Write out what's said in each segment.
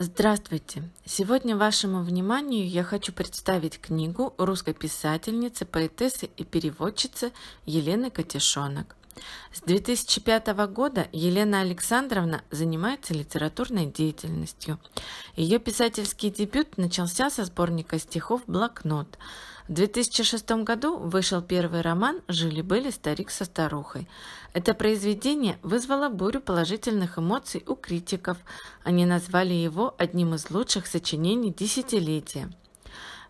Здравствуйте! Сегодня вашему вниманию я хочу представить книгу русской писательницы, поэтессы и переводчицы Елены Катишонок. С 2005 года Елена Александровна занимается литературной деятельностью. Ее писательский дебют начался со сборника стихов «Блокнот», в 2006 году вышел первый роман «Жили-были старик со старухой». Это произведение вызвало бурю положительных эмоций у критиков. Они назвали его одним из лучших сочинений десятилетия.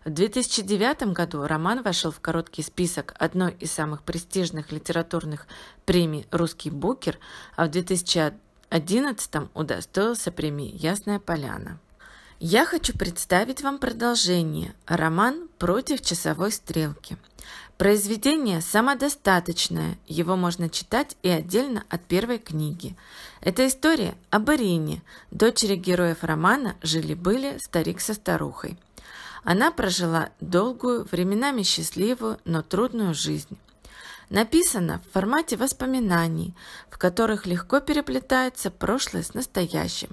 В 2009 году роман вошел в короткий список одной из самых престижных литературных премий «Русский букер», а в 2011 удостоился премии «Ясная поляна». Я хочу представить вам продолжение «Роман против часовой стрелки». Произведение самодостаточное, его можно читать и отдельно от первой книги. Это история об Ирине, дочери героев романа «Жили-были старик со старухой». Она прожила долгую, временами счастливую, но трудную жизнь написано в формате воспоминаний, в которых легко переплетается прошлое с настоящим.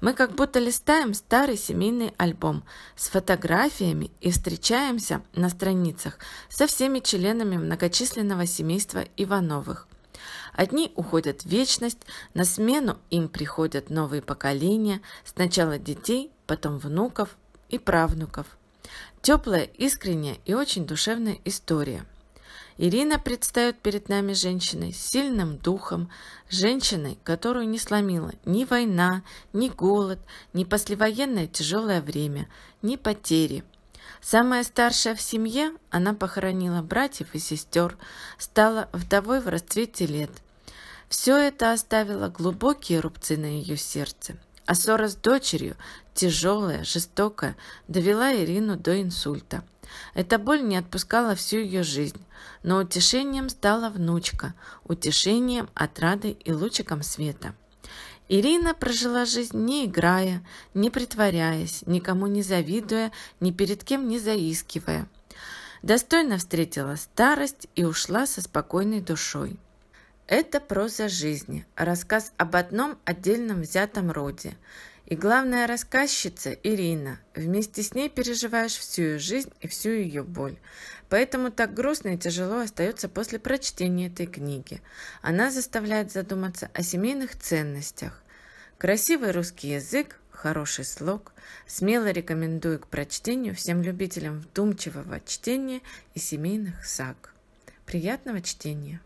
Мы как будто листаем старый семейный альбом с фотографиями и встречаемся на страницах со всеми членами многочисленного семейства Ивановых. Одни уходят в вечность, на смену им приходят новые поколения, сначала детей, потом внуков и правнуков. Теплая, искренняя и очень душевная история – Ирина предстает перед нами женщиной с сильным духом, женщиной, которую не сломила ни война, ни голод, ни послевоенное тяжелое время, ни потери. Самая старшая в семье, она похоронила братьев и сестер, стала вдовой в расцвете лет. Все это оставило глубокие рубцы на ее сердце. А ссора с дочерью, тяжелая, жестокая, довела Ирину до инсульта – эта боль не отпускала всю ее жизнь, но утешением стала внучка, утешением, отрадой и лучиком света. Ирина прожила жизнь не играя, не притворяясь, никому не завидуя, ни перед кем не заискивая. Достойно встретила старость и ушла со спокойной душой. Это проза жизни, рассказ об одном отдельном взятом роде – и главная рассказчица Ирина. Вместе с ней переживаешь всю ее жизнь и всю ее боль. Поэтому так грустно и тяжело остается после прочтения этой книги. Она заставляет задуматься о семейных ценностях. Красивый русский язык, хороший слог. Смело рекомендую к прочтению всем любителям вдумчивого чтения и семейных саг. Приятного чтения!